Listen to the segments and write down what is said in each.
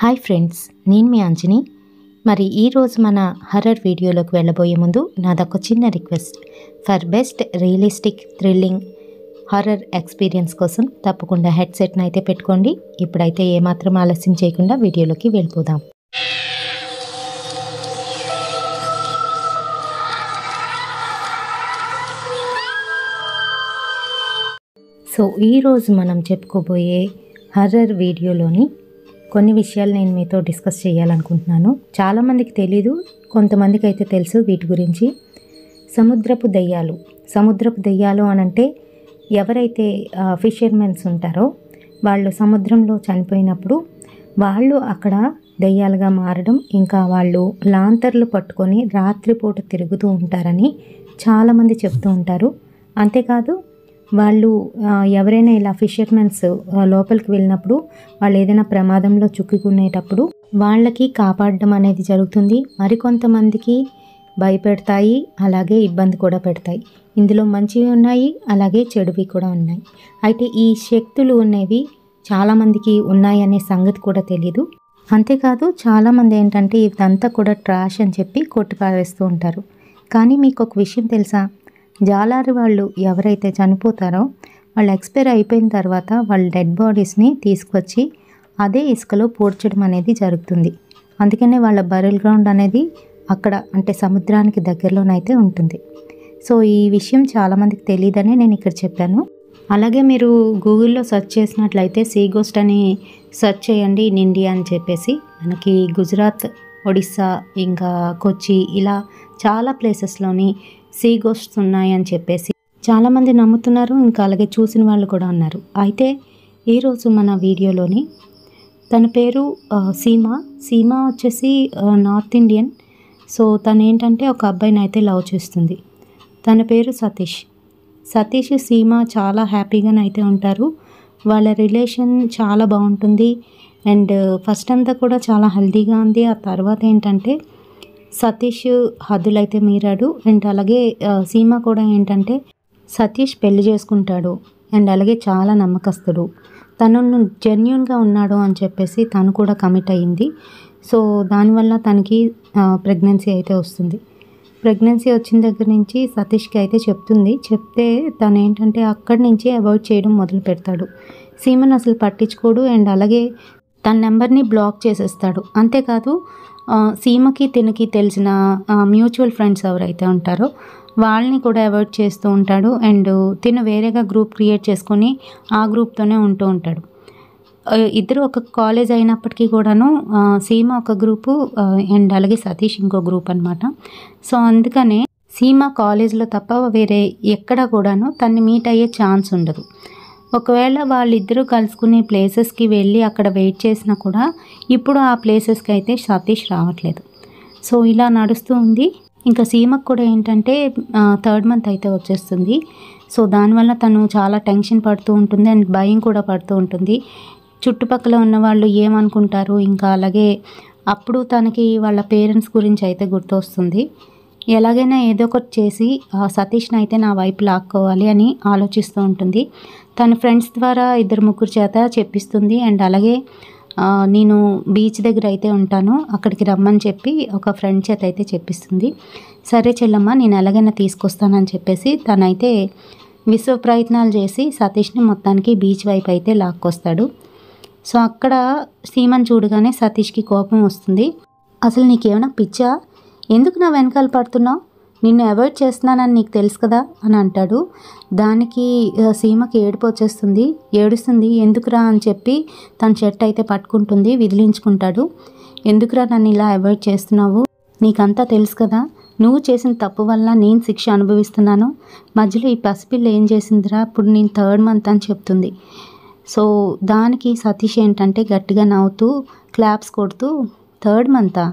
hi friends నేను మీ అంజని మరి ఈరోజు మన హర్రర్ వీడియోలోకి వెళ్ళబోయే ముందు నాదొక చిన్న request for best realistic thrilling horror experience కోసం తప్పకుండా హెడ్సెట్ని అయితే పెట్టుకోండి ఇప్పుడైతే ఏమాత్రం ఆలస్యం చేయకుండా వీడియోలోకి వెళ్ళిపోదాం సో ఈరోజు మనం చెప్పుకోబోయే హర్రర్ వీడియోలోని కొన్ని విషయాలు నేను మీతో డిస్కస్ చేయాలనుకుంటున్నాను చాలామందికి తెలీదు కొంతమందికి అయితే తెలుసు వీటి గురించి సముద్రపు దయ్యాలు సముద్రపు దయ్యాలు అనంటే ఎవరైతే ఫిషర్మెన్స్ ఉంటారో వాళ్ళు సముద్రంలో చనిపోయినప్పుడు వాళ్ళు అక్కడ దయ్యాలుగా మారడం ఇంకా వాళ్ళు లాంతర్లు పట్టుకొని రాత్రిపూట తిరుగుతూ ఉంటారని చాలామంది చెప్తూ ఉంటారు అంతేకాదు వాళ్ళు ఎవరైనా ఇలా ఫిషర్మెన్స్ లోపలికి వెళ్ళినప్పుడు వాళ్ళు ఏదైనా ప్రమాదంలో చుక్కుకునేటప్పుడు వాళ్ళకి కాపాడడం అనేది జరుగుతుంది మరికొంతమందికి భయపెడతాయి అలాగే ఇబ్బంది కూడా పెడతాయి ఇందులో మంచివి ఉన్నాయి అలాగే చెడువి కూడా ఉన్నాయి అయితే ఈ శక్తులు అనేవి చాలామందికి ఉన్నాయనే సంగతి కూడా తెలీదు అంతేకాదు చాలామంది ఏంటంటే ఇదంతా కూడా ట్రాష్ అని చెప్పి కొట్టిపారేస్తూ ఉంటారు కానీ మీకు ఒక విషయం తెలుసా జాలారి వాళ్ళు ఎవరైతే చనిపోతారో వాళ్ళు ఎక్స్పైర్ అయిపోయిన తర్వాత వాళ్ళ డెడ్ బాడీస్ని తీసుకొచ్చి అదే ఇసుకలో పూడ్చడం అనేది జరుగుతుంది అందుకనే వాళ్ళ బరల్ గ్రౌండ్ అనేది అక్కడ అంటే సముద్రానికి దగ్గరలోనైతే ఉంటుంది సో ఈ విషయం చాలామందికి తెలియదనే నేను ఇక్కడ చెప్పాను అలాగే మీరు గూగుల్లో సెర్చ్ చేసినట్లయితే సీ గోస్ట్ అని సెర్చ్ చేయండి ఇన్ ఇండియా అని చెప్పేసి మనకి గుజరాత్ ఒడిస్సా ఇంకా కొచ్చి ఇలా చాలా ప్లేసెస్లోని సీగొస్తున్నాయని చెప్పేసి చాలామంది నమ్ముతున్నారు ఇంకా అలాగే చూసిన వాళ్ళు కూడా ఉన్నారు అయితే ఈరోజు మన వీడియోలోని తన పేరు సీమ సీమ వచ్చేసి నార్త్ ఇండియన్ సో తను ఏంటంటే ఒక అబ్బాయిని అయితే లవ్ చేస్తుంది తన పేరు సతీష్ సతీష్ సీమ చాలా అయితే ఉంటారు వాళ్ళ రిలేషన్ చాలా బాగుంటుంది అండ్ ఫస్ట్ అంతా కూడా చాలా హెల్దీగా ఉంది ఆ తర్వాత ఏంటంటే సతీష్ హద్దులైతే మీరాడు అండ్ అలాగే సీమ కూడా ఏంటంటే సతీష్ పెళ్లి చేసుకుంటాడు అండ్ అలాగే చాలా నమ్మకస్తుడు తను జెన్యున్గా ఉన్నాడు అని చెప్పేసి తను కూడా కమిట్ అయ్యింది సో దానివల్ల తనకి ప్రెగ్నెన్సీ అయితే వస్తుంది ప్రెగ్నెన్సీ వచ్చిన దగ్గర నుంచి సతీష్కి అయితే చెప్తుంది చెప్తే తను ఏంటంటే అక్కడి నుంచి అవాయిడ్ చేయడం మొదలు పెడతాడు సీమను అసలు పట్టించుకోడు అండ్ అలాగే తన నెంబర్ని బ్లాక్ చేసేస్తాడు అంతేకాదు సీమకి తినకి తెలిసిన మ్యూచువల్ ఫ్రెండ్స్ ఎవరైతే ఉంటారో వాళ్ళని కూడా అవాయిడ్ చేస్తూ ఉంటాడు అండ్ తిను వేరేగా గ్రూప్ క్రియేట్ చేసుకొని ఆ గ్రూప్తోనే ఉంటూ ఉంటాడు ఇద్దరు ఒక కాలేజ్ అయినప్పటికీ కూడాను సీమ ఒక గ్రూపు అండ్ అలాగే సతీష్ ఇంకో గ్రూప్ అనమాట సో అందుకనే సీమ కాలేజ్లో తప్ప వేరే ఎక్కడ కూడాను తన్ని మీట్ అయ్యే ఛాన్స్ ఉండదు ఒకవేళ వాళ్ళిద్దరూ కలుసుకునే ప్లేసెస్కి వెళ్ళి అక్కడ వెయిట్ చేసినా కూడా ఇప్పుడు ఆ ప్లేసెస్కి అయితే సతీష్ రావట్లేదు సో ఇలా నడుస్తూ ఉంది ఇంకా సీమకు కూడా ఏంటంటే థర్డ్ మంత్ అయితే వచ్చేస్తుంది సో దానివల్ల తను చాలా టెన్షన్ పడుతూ ఉంటుంది అండ్ భయం కూడా పడుతూ ఉంటుంది చుట్టుపక్కల ఉన్న వాళ్ళు ఏమనుకుంటారు ఇంకా అలాగే అప్పుడు తనకి వాళ్ళ పేరెంట్స్ గురించి అయితే గుర్తొస్తుంది ఎలాగైనా ఏదో ఒకటి చేసి సతీష్ని అయితే నా వైపు లాక్కోవాలి అని ఆలోచిస్తూ ఉంటుంది తన ఫ్రెండ్స్ ద్వారా ఇద్దరు ముగ్గురు చేత చెప్పిస్తుంది అండ్ అలాగే నేను బీచ్ దగ్గర అయితే ఉంటాను అక్కడికి రమ్మని చెప్పి ఒక ఫ్రెండ్ చేత అయితే చెప్పిస్తుంది సరే చెల్లమ్మ నేను ఎలాగైనా తీసుకొస్తానని చెప్పేసి తనైతే విశ్వ ప్రయత్నాలు చేసి సతీష్ని మొత్తానికి బీచ్ వైపు అయితే లాక్కొస్తాడు సో అక్కడ సీమను చూడగానే సతీష్కి కోపం వస్తుంది అసలు నీకేమైనా పిచ్చా ఎందుకు నా వెనకాల పడుతున్నావు నిన్ను అవాయిడ్ చేస్తున్నానని నీకు తెలుసు కదా అని అంటాడు దానికి సీమకి ఏడుపు వచ్చేస్తుంది ఏడుస్తుంది ఎందుకురా అని చెప్పి తన షర్ట్ అయితే పట్టుకుంటుంది విదిలించుకుంటాడు ఎందుకురా నన్ను ఇలా అవాయిడ్ చేస్తున్నావు నీకంతా తెలుసు కదా నువ్వు చేసిన తప్పు వల్ల నేను శిక్ష అనుభవిస్తున్నాను మధ్యలో ఈ పసిపిల్ల ఏం చేసిందిరా ఇప్పుడు నేను థర్డ్ మంత్ అని చెప్తుంది సో దానికి సతీష్ ఏంటంటే గట్టిగా నవ్వుతూ క్లాప్స్ కొడుతూ థర్డ్ మంతా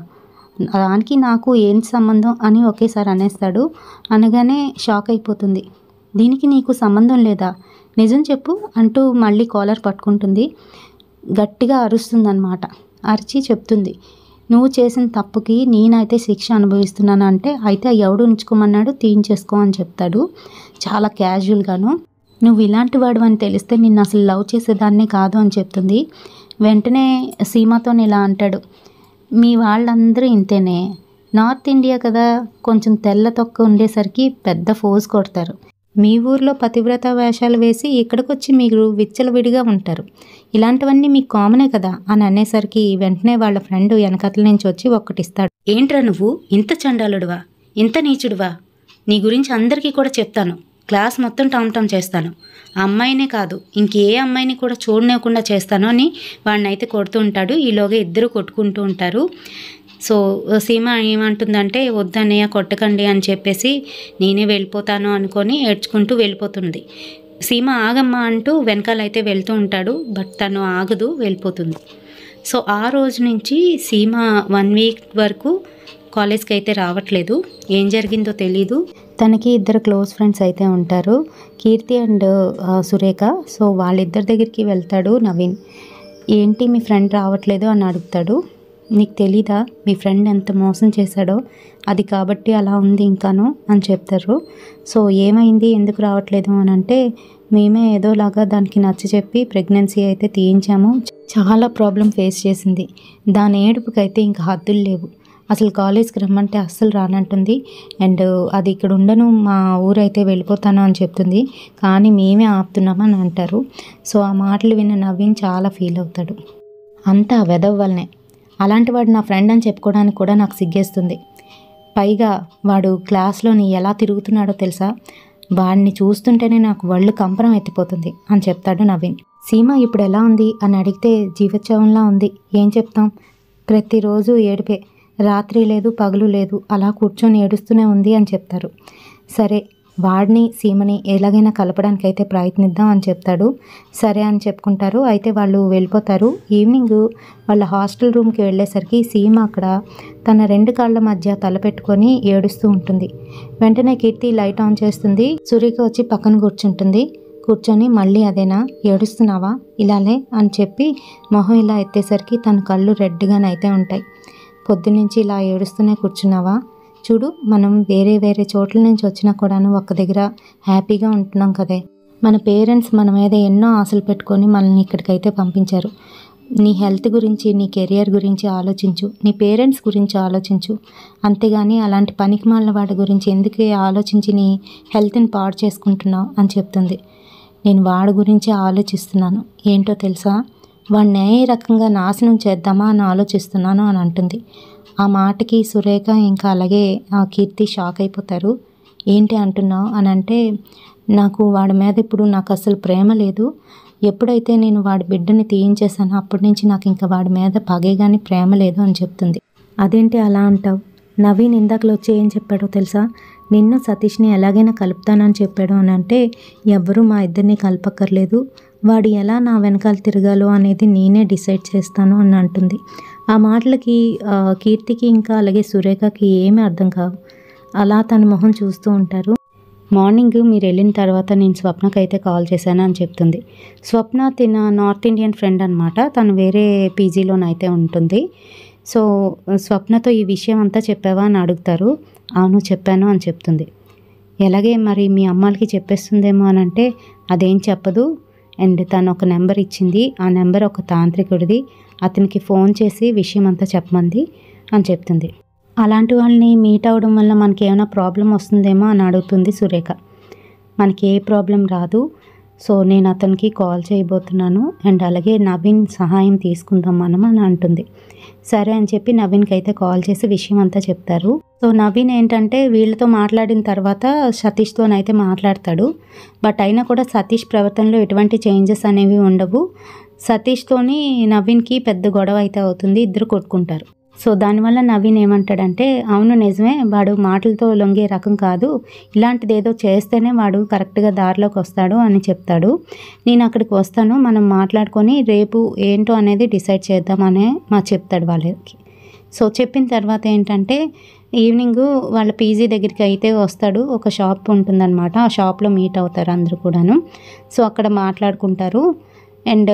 దానికి నాకు ఏం సంబంధం అని ఒకేసారి అనేస్తాడు అనగానే షాక్ అయిపోతుంది దీనికి నీకు సంబంధం లేదా నిజం చెప్పు అంటూ మళ్ళీ కాలర్ పట్టుకుంటుంది గట్టిగా అరుస్తుందన్నమాట అరిచి చెప్తుంది నువ్వు చేసిన తప్పుకి నేనైతే శిక్ష అనుభవిస్తున్నాను అంటే అయితే ఎవడు ఉంచుకోమన్నాడు తీయించేసుకో అని చెప్తాడు చాలా క్యాజువల్గాను నువ్వు ఇలాంటి వాడు అని తెలిస్తే నిన్ను అసలు లవ్ చేసేదాన్నే కాదు అని చెప్తుంది వెంటనే సీమాతో ఇలా అంటాడు మీ వాళ్ళందరూ ఇంతేనే నార్త్ ఇండియా కదా కొంచెం తెల్ల తొక్క ఉండేసరికి పెద్ద ఫోజ్ కొడతారు మీ ఊర్లో పతివ్రత వేషాలు వేసి ఇక్కడికొచ్చి మీరు విచ్చలవిడిగా ఉంటారు ఇలాంటివన్నీ మీకు కామనే కదా అని అనేసరికి వెంటనే వాళ్ళ ఫ్రెండ్ వెనకతల నుంచి వచ్చి ఒక్కటిస్తాడు ఏంట్రా నువ్వు ఇంత చండాలుడువా ఇంత నీచుడువా నీ గురించి అందరికీ కూడా చెప్తాను క్లాస్ మొత్తం టామ్టామ్ చేస్తాను అమ్మాయినే కాదు ఇంకే అమ్మాయిని కూడా చూడనివ్వకుండా చేస్తాను అని వాడిని అయితే కొడుతూ ఉంటాడు ఈలోగా ఇద్దరు కొట్టుకుంటూ ఉంటారు సో సీమ ఏమంటుందంటే వద్దన్నయ్య కొట్టకండి అని చెప్పేసి నేనే వెళ్ళిపోతాను అనుకొని ఏడ్చుకుంటూ వెళ్ళిపోతుంది సీమ ఆగమ్మా అంటూ వెనకాలైతే వెళ్తూ ఉంటాడు బట్ తను ఆగదు వెళ్ళిపోతుంది సో ఆ రోజు నుంచి సీమ వన్ వీక్ వరకు కాలేజ్కి అయితే రావట్లేదు ఏం జరిగిందో తెలీదు తనకి ఇద్దరు క్లోజ్ ఫ్రెండ్స్ అయితే ఉంటారు కీర్తి అండ్ సురేఖ సో వాళ్ళిద్దరి దగ్గరికి వెళ్తాడు నవీన్ ఏంటి మీ ఫ్రెండ్ రావట్లేదు అని అడుగుతాడు నీకు తెలీదా మీ ఫ్రెండ్ ఎంత మోసం చేశాడో అది కాబట్టి అలా ఉంది ఇంకాను అని చెప్తారు సో ఏమైంది ఎందుకు రావట్లేదు అని అంటే మేమే ఏదోలాగా దానికి నచ్చ చెప్పి ప్రెగ్నెన్సీ అయితే తీయించాము చాలా ప్రాబ్లం ఫేస్ చేసింది దాని ఏడుపుకైతే ఇంకా హద్దులు లేవు అసలు కాలేజ్కి రమ్మంటే అస్సలు రానంటుంది అండ్ అది ఇక్కడ ఉండను మా ఊరైతే వెళ్ళిపోతాను అని చెప్తుంది కానీ మేమే ఆపుతున్నామని అంటారు సో ఆ మాటలు విన్న నవీన్ చాలా ఫీల్ అవుతాడు అంతా వెదవ్వలనే అలాంటి వాడు నా ఫ్రెండ్ అని చెప్పుకోవడానికి కూడా నాకు సిగ్గేస్తుంది పైగా వాడు క్లాస్లోని ఎలా తిరుగుతున్నాడో తెలుసా వాడిని చూస్తుంటేనే నాకు వళ్ళు కంపరం ఎత్తిపోతుంది అని చెప్తాడు నవీన్ సీమ ఇప్పుడు ఎలా ఉంది అని అడిగితే జీవోత్సవంలా ఉంది ఏం చెప్తాం ప్రతిరోజు ఏడిపే రాత్రి లేదు పగలు లేదు అలా కూర్చొని ఏడుస్తూనే ఉంది అని చెప్తారు సరే వాడిని సీమని ఎలాగైనా కలపడానికి అయితే ప్రయత్నిద్దాం అని చెప్తాడు సరే అని చెప్పుకుంటారు అయితే వాళ్ళు వెళ్ళిపోతారు ఈవినింగ్ వాళ్ళ హాస్టల్ రూమ్కి వెళ్ళేసరికి సీమ అక్కడ తన రెండు కాళ్ళ మధ్య తలపెట్టుకొని ఏడుస్తూ ఉంటుంది వెంటనే కీర్తి లైట్ ఆన్ చేస్తుంది సురేఖ వచ్చి పక్కన కూర్చుంటుంది కూర్చొని మళ్ళీ అదేనా ఏడుస్తున్నావా ఇలాలే అని చెప్పి మొహం ఇలా ఎత్తేసరికి తన కళ్ళు రెడ్గానైతే ఉంటాయి పొద్దునుంచి ఇలా ఏడుస్తూనే కూర్చున్నావా చూడు మనం వేరే వేరే చోట్ల నుంచి వచ్చినా కూడాను ఒక్క దగ్గర హ్యాపీగా ఉంటున్నాం కదే మన పేరెంట్స్ మన మీద ఎన్నో ఆశలు పెట్టుకొని మనల్ని ఇక్కడికైతే పంపించారు నీ హెల్త్ గురించి నీ కెరియర్ గురించి ఆలోచించు నీ పేరెంట్స్ గురించి ఆలోచించు అంతేగాని అలాంటి పనికి మాలిన వాటి గురించి ఎందుకు ఆలోచించి నీ హెల్త్ని పాడు చేసుకుంటున్నావు అని చెప్తుంది నేను వాడి గురించి ఆలోచిస్తున్నాను ఏంటో తెలుసా వాడిని ఏ రకంగా నాశనం చేద్దామా అని ఆలోచిస్తున్నాను అని అంటుంది ఆ మాటకి సురేఖ ఇంకా అలాగే ఆ కీర్తి షాక్ అయిపోతారు ఏంటి అంటున్నావు అని అంటే నాకు వాడి మీద ఇప్పుడు నాకు అసలు ప్రేమ లేదు ఎప్పుడైతే నేను వాడి బిడ్డని తీయించేశానో అప్పటి నుంచి నాకు ఇంకా వాడి మీద పగే కానీ ప్రేమ లేదు అని చెప్తుంది అదేంటి అలా అంటావు నవీన్ ఇందాకలో వచ్చి ఏం చెప్పాడో తెలుసా నిన్ను సతీష్ని ఎలాగైనా కలుపుతానని చెప్పాడు అని అంటే ఎవ్వరూ మా ఇద్దరిని కలపక్కర్లేదు వాడు ఎలా నా వెనకాల తిరగాలో అనేది నేనే డిసైడ్ చేస్తాను అని అంటుంది ఆ మాటలకి కీర్తికి ఇంకా అలాగే సురేఖకి ఏమీ అర్థం కావు అలా తన మొహం చూస్తూ ఉంటారు మార్నింగ్ మీరు వెళ్ళిన తర్వాత నేను స్వప్నకైతే కాల్ చేశాను అని చెప్తుంది స్వప్న తిన నార్త్ ఇండియన్ ఫ్రెండ్ అనమాట తను వేరే పీజీలోనైతే ఉంటుంది సో స్వప్నతో ఈ విషయం అంతా చెప్పావా అని అడుగుతారు అవును చెప్పాను అని చెప్తుంది ఎలాగే మరి మీ అమ్మాలకి చెప్పేస్తుందేమో అని అంటే అదేం చెప్పదు అండ్ తను ఒక నెంబర్ ఇచ్చింది ఆ నెంబర్ ఒక తాంత్రికుడిది అతనికి ఫోన్ చేసి విషయం అంతా చెప్పమంది అని చెప్తుంది అలాంటి వాళ్ళని మీట్ అవ్వడం వల్ల మనకి ఏమైనా ప్రాబ్లం వస్తుందేమో అని అడుగుతుంది సురేఖ మనకి ఏ ప్రాబ్లం రాదు సో నేను అతనికి కాల్ చేయబోతున్నాను అండ్ అలాగే నవీన్ సహాయం తీసుకుందాం మనం అని అంటుంది సరే అని చెప్పి నవీన్కి అయితే కాల్ చేసి విషయం అంతా చెప్తారు సో నవీన్ ఏంటంటే వీళ్ళతో మాట్లాడిన తర్వాత సతీష్తోనైతే మాట్లాడతాడు బట్ అయినా కూడా సతీష్ ప్రవర్తనలో ఎటువంటి చేంజెస్ అనేవి ఉండవు సతీష్తోని నవీన్కి పెద్ద గొడవ అయితే అవుతుంది ఇద్దరు కొట్టుకుంటారు సో దానివల్ల నవీన్ ఏమంటాడంటే అవును నిజమే వాడు మాటలతో లొంగే రకం కాదు ఇలాంటిది ఏదో చేస్తేనే వాడు కరెక్ట్గా దారిలోకి వస్తాడు అని చెప్తాడు నేను అక్కడికి వస్తాను మనం మాట్లాడుకొని రేపు ఏంటో అనేది డిసైడ్ చేద్దామనే మా చెప్తాడు వాళ్ళకి సో చెప్పిన తర్వాత ఏంటంటే ఈవినింగ్ వాళ్ళ పీజీ దగ్గరికి అయితే వస్తాడు ఒక షాప్ ఉంటుందన్నమాట ఆ షాప్లో మీట్ అవుతారు అందరూ కూడాను సో అక్కడ మాట్లాడుకుంటారు అండ్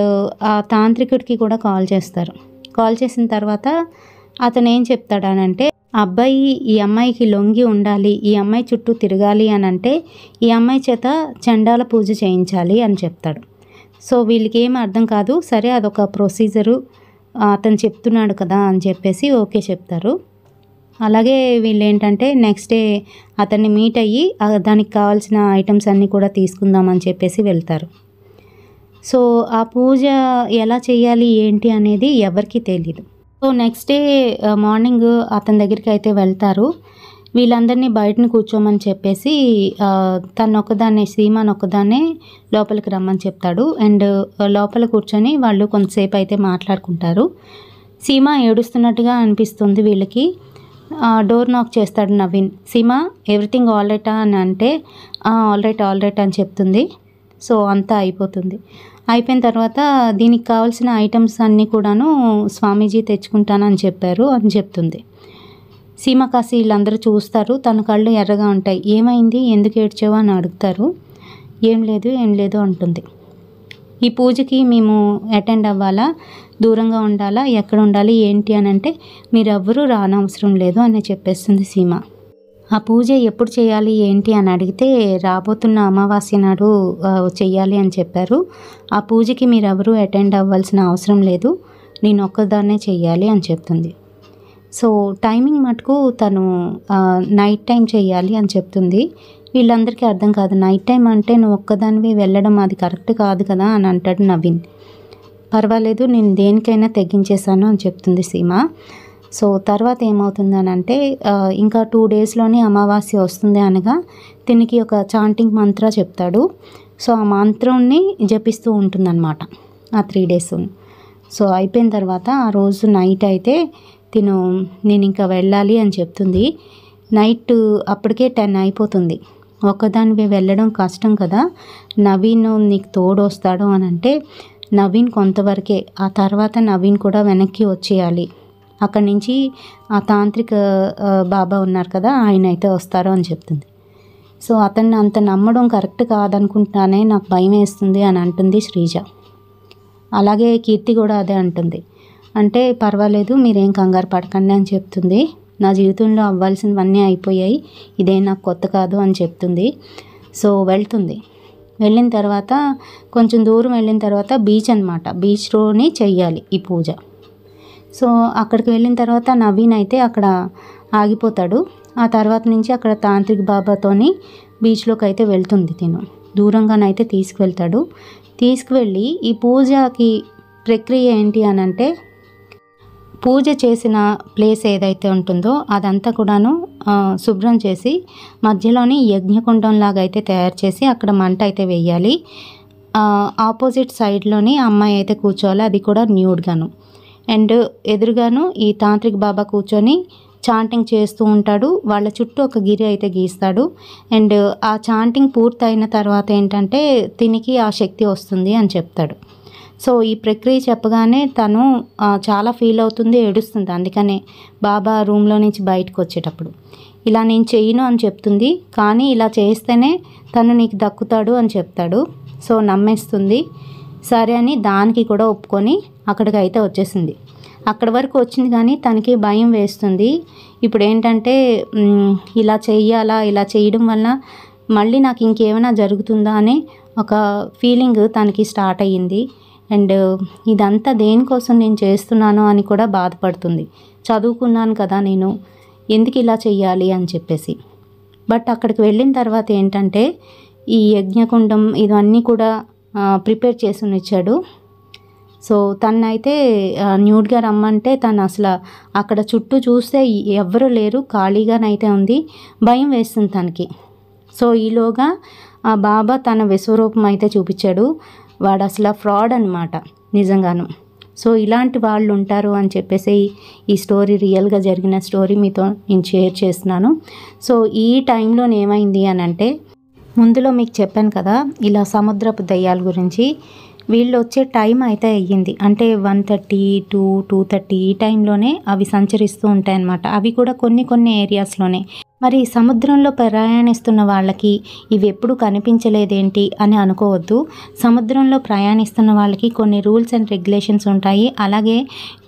ఆ తాంత్రికుడికి కూడా కాల్ చేస్తారు కాల్ చేసిన తర్వాత అతను ఏం చెప్తాడనంటే అబ్బాయి ఈ అమ్మాయికి లొంగి ఉండాలి ఈ అమ్మాయి చుట్టూ తిరగాలి అని అంటే ఈ అమ్మాయి చేత చండాల పూజ చేయించాలి అని చెప్తాడు సో వీళ్ళకి ఏం అర్థం కాదు సరే అదొక ప్రొసీజరు అతను చెప్తున్నాడు కదా అని చెప్పేసి ఓకే చెప్తారు అలాగే వీళ్ళు ఏంటంటే నెక్స్ట్ డే అతన్ని మీట్ అయ్యి దానికి కావాల్సిన ఐటమ్స్ అన్నీ కూడా తీసుకుందామని చెప్పేసి వెళ్తారు సో ఆ పూజ ఎలా చేయాలి ఏంటి అనేది ఎవరికీ తెలియదు సో నెక్స్ట్ డే మార్నింగ్ అతని దగ్గరికి అయితే వెళ్తారు వీళ్ళందరినీ బయటని కూర్చోమని చెప్పేసి uh, తను ఒక్కదాన్నే సీమాన్ ఒక్కదాన్నే లోపలికి రమ్మని చెప్తాడు అండ్ uh, లోపల కూర్చొని వాళ్ళు కొంతసేపు అయితే మాట్లాడుకుంటారు సీమ ఏడుస్తున్నట్టుగా అనిపిస్తుంది వీళ్ళకి డోర్ uh, నాక్ చేస్తాడు నవీన్ సీమ ఎవ్రీథింగ్ ఆల్ రైటా అని అంటే ఆల్ రైట్ ఆల్ రైట్ అని చెప్తుంది సో అంతా అయిపోతుంది అయిపోయిన తర్వాత దీనికి కావాల్సిన ఐటమ్స్ అన్నీ కూడాను స్వామీజీ తెచ్చుకుంటానని చెప్పారు అని చెప్తుంది సీమ కాసి వీళ్ళందరూ చూస్తారు తన కళ్ళు ఎర్రగా ఉంటాయి ఏమైంది ఎందుకు ఏడ్చావు అని అడుగుతారు ఏం లేదు ఏం లేదు అంటుంది ఈ పూజకి మేము అటెండ్ అవ్వాలా దూరంగా ఉండాలా ఎక్కడ ఉండాలి ఏంటి అని అంటే మీరెవ్వరూ రానవసరం లేదు అని చెప్పేస్తుంది సీమ ఆ పూజ ఎప్పుడు చేయాలి ఏంటి అని అడిగితే రాబోతున్న అమావాస్య నాడు చెయ్యాలి అని చెప్పారు ఆ పూజకి మీరు ఎవరూ అటెండ్ అవ్వాల్సిన అవసరం లేదు నేను ఒక్కదాన్నే చెయ్యాలి అని చెప్తుంది సో టైమింగ్ మటుకు తను నైట్ టైం చేయాలి అని చెప్తుంది వీళ్ళందరికీ అర్థం కాదు నైట్ టైం అంటే నువ్వు ఒక్కదానివి వెళ్ళడం అది కరెక్ట్ కాదు కదా అని అంటాడు నవీన్ పర్వాలేదు నేను దేనికైనా తగ్గించేశాను అని చెప్తుంది సీమ సో తర్వాత ఏమవుతుందనంటే ఇంకా టూ డేస్లోనే అమావాస్య వస్తుంది అనగా దీనికి ఒక చాంటింగ్ మంత్ర చెప్తాడు సో ఆ మంత్రాన్ని జపిస్తూ ఉంటుందన్నమాట ఆ త్రీ డేస్ సో అయిపోయిన తర్వాత ఆ రోజు నైట్ అయితే తిను నేను ఇంకా వెళ్ళాలి అని చెప్తుంది నైట్ అప్పటికే టెన్ అయిపోతుంది ఒకదానివి వెళ్ళడం కష్టం కదా నవీన్ నీకు తోడు వస్తాడు అని అంటే నవీన్ కొంతవరకే ఆ తర్వాత నవీన్ కూడా వెనక్కి వచ్చేయాలి అక్కడి నుంచి ఆ తాంత్రిక బాబా ఉన్నారు కదా ఆయన అయితే వస్తారో అని చెప్తుంది సో అతన్ని అంత నమ్మడం కరెక్ట్ కాదనుకుంటానే నాకు భయం వేస్తుంది అని అంటుంది శ్రీజ అలాగే కీర్తి కూడా అదే అంటుంది అంటే పర్వాలేదు మీరేం కంగారు పడకండి అని చెప్తుంది నా జీవితంలో అవ్వాల్సినవన్నీ అయిపోయాయి ఇదే నాకు కొత్త కాదు అని చెప్తుంది సో వెళ్తుంది వెళ్ళిన తర్వాత కొంచెం దూరం వెళ్ళిన తర్వాత బీచ్ అనమాట బీచ్లోనే చెయ్యాలి ఈ పూజ సో అక్కడికి వెళ్ళిన తర్వాత నవీన్ అయితే అక్కడ ఆగిపోతాడు ఆ తర్వాత నుంచి అక్కడ తాంత్రిక్ బాబాతోని బీచ్లోకి అయితే వెళ్తుంది తిను దూరంగానైతే తీసుకువెళ్తాడు తీసుకువెళ్ళి ఈ పూజకి ప్రక్రియ ఏంటి అని అంటే పూజ చేసిన ప్లేస్ ఏదైతే ఉంటుందో అదంతా కూడాను శుభ్రం చేసి మధ్యలోని యజ్ఞకుండంలాగా అయితే తయారు చేసి అక్కడ మంట అయితే వేయాలి ఆపోజిట్ సైడ్లోని అమ్మాయి అయితే కూర్చోవాలి అది కూడా న్యూడ్గాను అండ్ ఎదురుగాను ఈ తాంత్రిక్ బాబా కూర్చొని చాంటింగ్ చేస్తూ ఉంటాడు వాళ్ళ చుట్టూ ఒక గిరి అయితే గీస్తాడు అండ్ ఆ చాంటింగ్ పూర్తయిన తర్వాత ఏంటంటే తినికి ఆ శక్తి వస్తుంది అని చెప్తాడు సో ఈ ప్రక్రియ చెప్పగానే తను చాలా ఫీల్ అవుతుంది ఏడుస్తుంది అందుకనే బాబా రూమ్లో నుంచి బయటకు వచ్చేటప్పుడు ఇలా నేను చేయను అని చెప్తుంది కానీ ఇలా చేస్తేనే తను నీకు దక్కుతాడు అని చెప్తాడు సో నమ్మేస్తుంది సరే అని దానికి కూడా ఒప్పుకొని అక్కడికి అయితే వచ్చేసింది అక్కడి వరకు వచ్చింది కానీ తనకి భయం వేస్తుంది ఇప్పుడు ఏంటంటే ఇలా చేయాలా ఇలా చేయడం వల్ల మళ్ళీ నాకు ఇంకేమైనా జరుగుతుందా అనే ఒక ఫీలింగ్ తనకి స్టార్ట్ అయ్యింది అండ్ ఇదంతా దేనికోసం నేను చేస్తున్నాను అని కూడా బాధపడుతుంది చదువుకున్నాను కదా నేను ఎందుకు ఇలా చేయాలి అని చెప్పేసి బట్ అక్కడికి వెళ్ళిన తర్వాత ఏంటంటే ఈ యజ్ఞకుండం ఇవన్నీ కూడా ప్రిపేర్ చేసి ఇచ్చాడు సో తనైతే న్యూడ్గా రమ్మంటే తను అసలు అక్కడ చుట్టూ చూస్తే ఎవ్వరూ లేరు ఖాళీగానైతే ఉంది భయం వేస్తుంది తనకి సో ఈలోగా ఆ బాబా తన విశ్వరూపం అయితే చూపించాడు వాడు అసలు ఫ్రాడ్ అనమాట నిజంగాను సో ఇలాంటి వాళ్ళు ఉంటారు అని చెప్పేసి ఈ స్టోరీ రియల్గా జరిగిన స్టోరీ మీతో నేను షేర్ చేస్తున్నాను సో ఈ టైంలో ఏమైంది అని అంటే ముందులో మీకు చెప్పాను కదా ఇలా సముద్రపు దయ్యాల గురించి వీళ్ళు వచ్చే టైం అయితే అయ్యింది అంటే one thirty to two thirty ఈ టైంలోనే అవి సంచరిస్తూ ఉంటాయన్నమాట అవి కూడా కొన్ని కొన్ని ఏరియాస్లోనే మరి సముద్రంలో ప్రయాణిస్తున్న వాళ్ళకి ఇవి ఎప్పుడు కనిపించలేదేంటి అని అనుకోవద్దు సముద్రంలో ప్రయాణిస్తున్న వాళ్ళకి కొన్ని రూల్స్ అండ్ రెగ్యులేషన్స్ ఉంటాయి అలాగే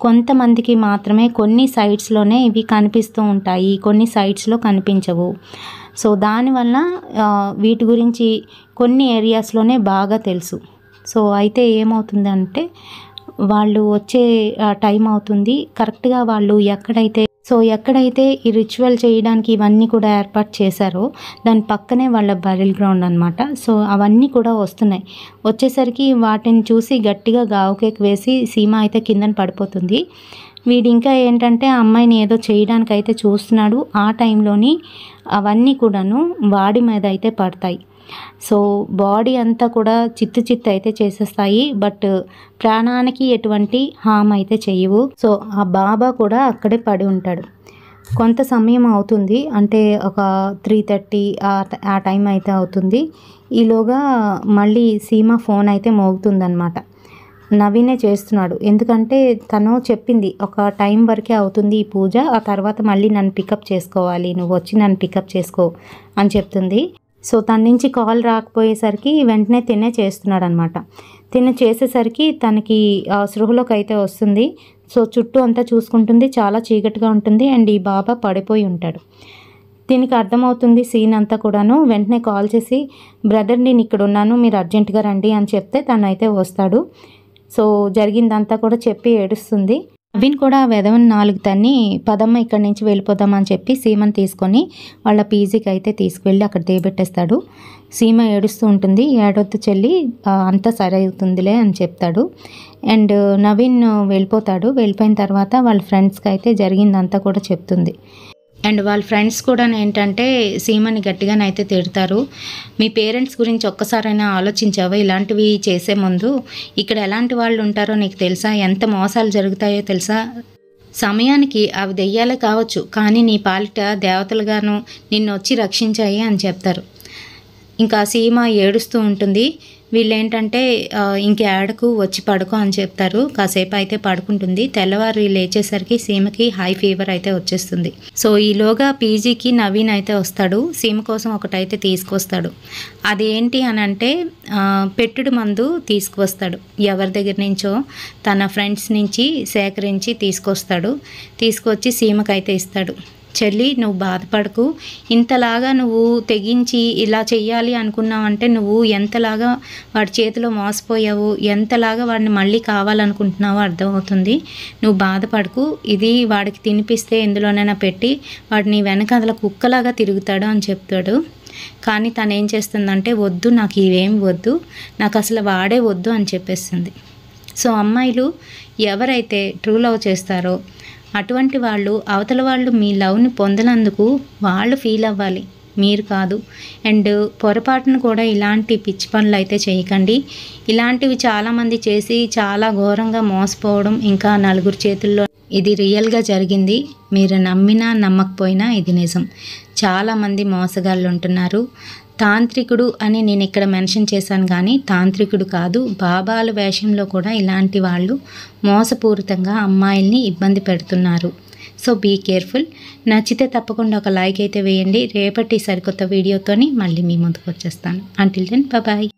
కొంతమందికి మాత్రమే కొన్ని సైట్స్లోనే ఇవి కనిపిస్తూ ఉంటాయి కొన్ని సైట్స్లో కనిపించవు సో దానివల్ల వీటి గురించి కొన్ని ఏరియాస్లోనే బాగా తెలుసు సో అయితే ఏమవుతుందంటే వాళ్ళు వచ్చే టైం అవుతుంది కరెక్ట్గా వాళ్ళు ఎక్కడైతే సో ఎక్కడైతే ఈ రిచువల్ చేయడానికి ఇవన్నీ కూడా ఏర్పాటు చేశారో దాని పక్కనే వాళ్ళ బరిల్ గ్రౌండ్ అనమాట సో అవన్నీ కూడా వస్తున్నాయి వచ్చేసరికి వాటిని చూసి గట్టిగా గావుకేక్ వేసి సీమ అయితే కిందన పడిపోతుంది వీడు ఇంకా ఏంటంటే ఆ అమ్మాయిని ఏదో చేయడానికి అయితే చూస్తున్నాడు ఆ టైంలోని అవన్నీ కూడాను వాడి మీద అయితే పడతాయి సో బాడీ అంతా కూడా చిత్తు చిత్తు అయితే చేసేస్తాయి బట్ ప్రాణానికి ఎటువంటి హామ్ అయితే చేయవు సో ఆ బాబా కూడా అక్కడే పడి ఉంటాడు కొంత సమయం అవుతుంది అంటే ఒక త్రీ థర్టీ ఆ టైం అయితే అవుతుంది ఈలోగా మళ్ళీ సీమ ఫోన్ అయితే మోగుతుందన్నమాట నవీనే చేస్తున్నాడు ఎందుకంటే తను చెప్పింది ఒక టైం వరకే అవుతుంది ఈ పూజ ఆ తర్వాత మళ్ళీ నన్ను పికప్ చేసుకోవాలి నువ్వు వచ్చి నన్ను పికప్ చేసుకో అని చెప్తుంది సో తన నుంచి కాల్ రాకపోయేసరికి వెంటనే తినే చేస్తున్నాడు అనమాట తిను చేసేసరికి తనకి సృహలోకి అయితే వస్తుంది సో చుట్టూ అంతా చూసుకుంటుంది చాలా చీకటిగా ఉంటుంది అండ్ ఈ బాబా పడిపోయి ఉంటాడు దీనికి అర్థమవుతుంది సీన్ అంతా కూడాను వెంటనే కాల్ చేసి బ్రదర్ నేను ఇక్కడ ఉన్నాను మీరు అర్జెంటుగా రండి అని చెప్తే అయితే వస్తాడు సో జరిగిందంతా కూడా చెప్పి ఏడుస్తుంది నవీన్ కూడా వెదవని నాలుగు తన్ని పదమ్మ ఇక్కడి నుంచి వెళ్ళిపోదామని చెప్పి సీమను తీసుకొని వాళ్ళ పీజీకి అయితే తీసుకువెళ్ళి అక్కడ దేబెట్టేస్తాడు సీమ ఏడుస్తూ ఉంటుంది ఏడొద్దు చెల్లి అంతా సరే అవుతుందిలే అని చెప్తాడు అండ్ నవీన్ వెళ్ళిపోతాడు వెళ్ళిపోయిన తర్వాత వాళ్ళ ఫ్రెండ్స్కి అయితే జరిగిందంతా కూడా చెప్తుంది అండ్ వాళ్ళ ఫ్రెండ్స్ కూడా ఏంటంటే సీమని గట్టిగానైతే తిడతారు మీ పేరెంట్స్ గురించి ఒక్కసారైనా ఆలోచించావా ఇలాంటివి చేసే ముందు ఇక్కడ ఎలాంటి వాళ్ళు ఉంటారో నీకు తెలుసా ఎంత మోసాలు జరుగుతాయో తెలుసా సమయానికి అవి దెయ్యాలే కావచ్చు కానీ నీ పాలిట దేవతలుగాను నిన్ను వచ్చి రక్షించాయి అని చెప్తారు ఇంకా సీమ ఏడుస్తూ ఉంటుంది వీళ్ళేంటంటే ఇంక యాడకు వచ్చి పడుకో అని చెప్తారు కాసేపు అయితే పడుకుంటుంది తెల్లవారు లేచేసరికి సీమకి హై ఫీవర్ అయితే వచ్చేస్తుంది సో ఈలోగా పీజీకి నవీన్ అయితే వస్తాడు సీమ కోసం ఒకటైతే తీసుకొస్తాడు అది ఏంటి అని అంటే పెట్టుడు మందు తీసుకువస్తాడు ఎవరి దగ్గర నుంచో తన ఫ్రెండ్స్ నుంచి సేకరించి తీసుకొస్తాడు తీసుకొచ్చి సీమకైతే ఇస్తాడు చెల్లి నువ్వు బాధపడకు ఇంతలాగా నువ్వు తెగించి ఇలా చెయ్యాలి అనుకున్నావంటే నువ్వు ఎంతలాగా వాడి చేతిలో మోసపోయావు ఎంతలాగా వాడిని మళ్ళీ కావాలనుకుంటున్నావో అర్థమవుతుంది నువ్వు బాధపడకు ఇది వాడికి తినిపిస్తే ఎందులోనైనా పెట్టి వాడిని వెనకదల కుక్కలాగా తిరుగుతాడు అని చెప్తాడు కానీ తను ఏం చేస్తుందంటే వద్దు నాకు ఇవేం వద్దు నాకు అసలు వాడే వద్దు అని చెప్పేస్తుంది సో అమ్మాయిలు ఎవరైతే ట్రూ లవ్ చేస్తారో అటువంటి వాళ్ళు అవతల వాళ్ళు మీ లవ్ని పొందనందుకు వాళ్ళు ఫీల్ అవ్వాలి మీరు కాదు అండ్ పొరపాటును కూడా ఇలాంటి పిచ్చి పనులు అయితే చేయకండి ఇలాంటివి చాలామంది చేసి చాలా ఘోరంగా మోసపోవడం ఇంకా నలుగురు చేతుల్లో ఇది రియల్గా జరిగింది మీరు నమ్మినా నమ్మకపోయినా ఇది నిజం చాలామంది మోసగాళ్ళు ఉంటున్నారు తాంత్రికుడు అని నేను ఇక్కడ మెన్షన్ చేశాను కానీ తాంత్రికుడు కాదు బాబాల వేషంలో కూడా ఇలాంటి వాళ్ళు మోసపూరితంగా అమ్మాయిల్ని ఇబ్బంది పెడుతున్నారు సో బీ కేర్ఫుల్ నచ్చితే తప్పకుండా ఒక లైక్ అయితే వేయండి రేపటి సరికొత్త వీడియోతోని మళ్ళీ మీ ముందుకు వచ్చేస్తాను అంటిల్ దెన్ బాయ్